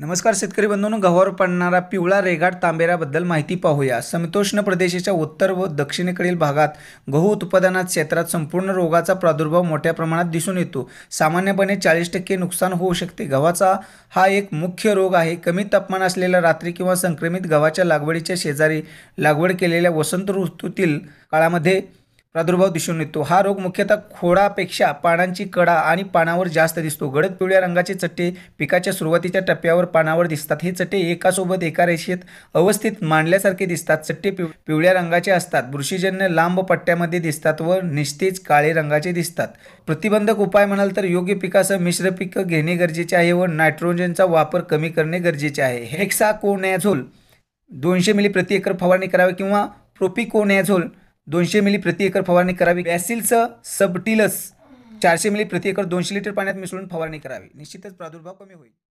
नमस्कार शेतकरी बंधूंनो गव्हावर पडणारा पिवळा रेगाट तांबेऱ्याबद्दल माहिती पाहूया समतोष्ण प्रदेशाच्या उत्तर व दक्षिणेकडील भागात गहू उत्पादनात क्षेत्रात संपूर्ण रोगाचा प्रादुर्भाव मोठ्या प्रमाणात दिसून येतो सामान्यपणे चाळीस टक्के नुकसान होऊ शकते गव्हाचा हा एक मुख्य रोग आहे कमी तापमान असलेल्या रात्री किंवा संक्रमित गव्हाच्या लागवडीच्या शेजारी लागवड केलेल्या वसंत ऋतूतील काळामध्ये प्रादुर्भाव दिसून येतो हा रोग मुख्यतः खोडापेक्षा पानांची कडा आणि पानावर जास्त दिसतो गडद पिवळ्या रंगाचे चट्टे पिकाच्या सुरुवातीच्या टप्प्यावर पानावर दिसतात हे चट्टे एकासोबत एका रेषेत अवस्थित मांडल्यासारखे दिसतात चट्टे पिवळ्या रंगाचे असतात बुरशीजन्य लांब पट्ट्यामध्ये दिसतात व निश्चितच काळे रंगाचे दिसतात प्रतिबंधक उपाय म्हणाल तर योग्य पिकासह मिश्र पिकं घेणे गरजेचे आहे व नायट्रोजनचा वापर कमी करणे गरजेचे आहे हेक्सा हेक्साकोनॅझोल दोनशे मिली प्रति एकर फवारणी करावी किंवा प्रोपिकोनॅझोल दोनशे मिली प्रति एकर फवारणी करावी बॅसिलचं सबटिलस चारशे मिली प्रति एकर दोनशे लिटर पाण्यात मिसळून फवारणी करावी निश्चितच प्रादुर्भाव कमी होईल